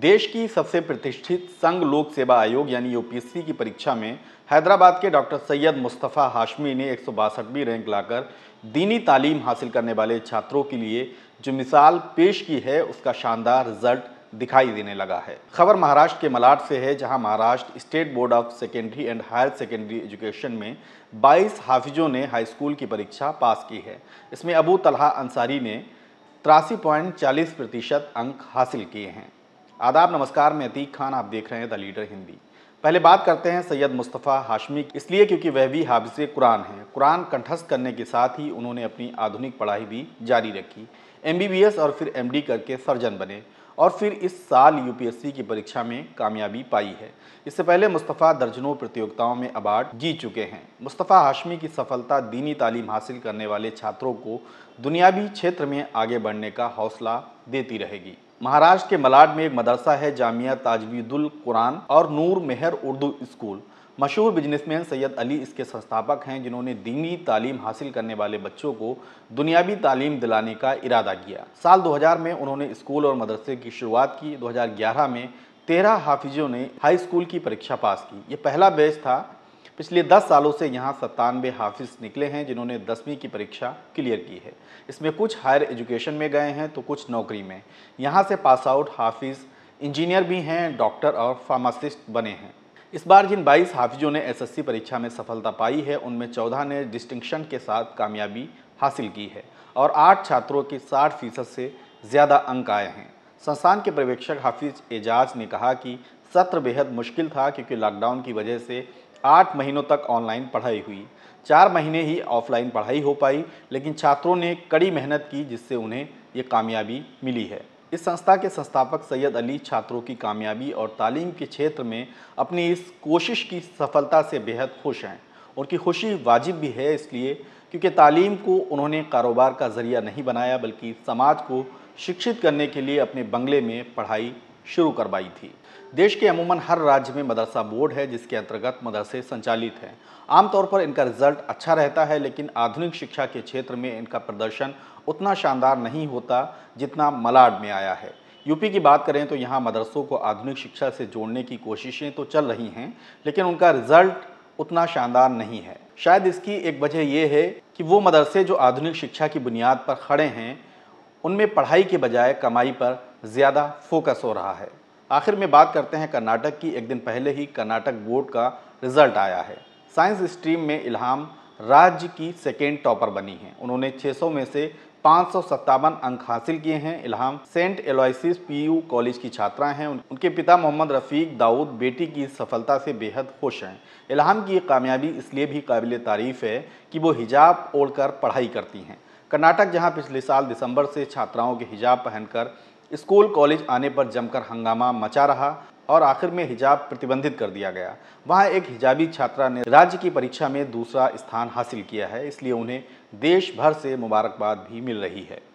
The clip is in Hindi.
देश की सबसे प्रतिष्ठित संघ लोक सेवा आयोग यानी यूपीएससी की परीक्षा में हैदराबाद के डॉक्टर सैयद मुस्तफ़ा हाशमी ने एक रैंक लाकर दीनी तालीम हासिल करने वाले छात्रों के लिए जो मिसाल पेश की है उसका शानदार रिजल्ट दिखाई देने लगा है खबर महाराष्ट्र के मलाड से है जहां Maharashtra state board of secondary and higher secondary education में 22 हाफिजों ने हाई स्कूल की परीक्षा पास की है इसमें अबू तलहा अंसारी ने तिरासी प्रतिशत अंक हासिल किए हैं आदाब नमस्कार मैं अतीक खान आप देख रहे हैं द लीडर हिंदी पहले बात करते हैं सैयद मुस्तफ़ा हाशमी की इसलिए क्योंकि वह भी हाफिज कुरान हैं कुरान कंठस्थ करने के साथ ही उन्होंने अपनी आधुनिक पढ़ाई भी जारी रखी एम और फिर एम करके सर्जन बने और फिर इस साल यू की परीक्षा में कामयाबी पाई है इससे पहले मुस्तफ़ा दर्जनों प्रतियोगिताओं में अवार्ड जीत चुके हैं मुस्तफ़ा हाशमी की सफलता दीनी तालीम हासिल करने वाले छात्रों को दुनियावी क्षेत्र में आगे बढ़ने का हौसला देती रहेगी महाराष्ट्र के मलाड में एक मदरसा है जामिया ताजवीदुल कुरान और नूर मेहर उर्दू स्कूल मशहूर बिजनेसमैन सैयद अली इसके संस्थापक हैं जिन्होंने दीनी तालीम हासिल करने वाले बच्चों को दुनियावी तालीम दिलाने का इरादा किया साल 2000 में उन्होंने स्कूल और मदरसे की शुरुआत की 2011 में तेरह हाफिजों ने हाई स्कूल की परीक्षा पास की यह पहला बैच था पिछले 10 सालों से यहाँ सत्तानवे हाफिज निकले हैं जिन्होंने दसवीं की परीक्षा क्लियर की है इसमें कुछ हायर एजुकेशन में गए हैं तो कुछ नौकरी में यहाँ से पास आउट हाफिज़ इंजीनियर भी हैं डॉक्टर और फार्मासिस्ट बने हैं इस बार जिन 22 हाफिजों ने एसएससी परीक्षा में सफलता पाई है उनमें 14 ने डिस्टिंक्शन के साथ कामयाबी हासिल की है और आठ छात्रों के साठ फीसद से ज़्यादा अंक आए हैं संस्थान के पर्यवेक्षक हाफिज एजाज ने कहा कि सत्र बेहद मुश्किल था क्योंकि लॉकडाउन की वजह से आठ महीनों तक ऑनलाइन पढ़ाई हुई चार महीने ही ऑफलाइन पढ़ाई हो पाई लेकिन छात्रों ने कड़ी मेहनत की जिससे उन्हें ये कामयाबी मिली है इस संस्था के संस्थापक सैयद अली छात्रों की कामयाबी और तालीम के क्षेत्र में अपनी इस कोशिश की सफलता से बेहद खुश हैं उनकी खुशी वाजिब भी है इसलिए क्योंकि तालीम को उन्होंने कारोबार का ज़रिया नहीं बनाया बल्कि समाज को शिक्षित करने के लिए अपने बंगले में पढ़ाई शुरू करवाई थी देश के अमूमन हर राज्य में मदरसा बोर्ड है जिसके अंतर्गत मदरसे संचालित हैं आमतौर पर इनका रिजल्ट अच्छा रहता है लेकिन आधुनिक शिक्षा के क्षेत्र में इनका प्रदर्शन उतना शानदार नहीं होता जितना मलाड में आया है यूपी की बात करें तो यहाँ मदरसों को आधुनिक शिक्षा से जोड़ने की कोशिशें तो चल रही हैं लेकिन उनका रिजल्ट उतना शानदार नहीं है शायद इसकी एक वजह यह है कि वो मदरसे जो आधुनिक शिक्षा की बुनियाद पर खड़े हैं उनमें पढ़ाई के बजाय कमाई पर ज़्यादा फोकस हो रहा है आखिर में बात करते हैं कर्नाटक की एक दिन पहले ही कर्नाटक बोर्ड का रिजल्ट आया है साइंस स्ट्रीम में इल्हाम राज्य की सेकेंड टॉपर बनी हैं उन्होंने 600 में से पाँच अंक हासिल किए हैं Ilham Saint Aloysius PU college की छात्रा हैं उनके पिता मोहम्मद रफ़ीक दाऊद बेटी की सफलता से बेहद खुश हैं इल्हाम की ये कामयाबी इसलिए भी काबिल तारीफ़ है कि वो हिजाब ओढ़ कर पढ़ाई करती हैं कर्नाटक जहां पिछले साल दिसंबर से छात्राओं के हिजाब पहनकर स्कूल कॉलेज आने पर जमकर हंगामा मचा रहा और आखिर में हिजाब प्रतिबंधित कर दिया गया वहां एक हिजाबी छात्रा ने राज्य की परीक्षा में दूसरा स्थान हासिल किया है इसलिए उन्हें देश भर से मुबारकबाद भी मिल रही है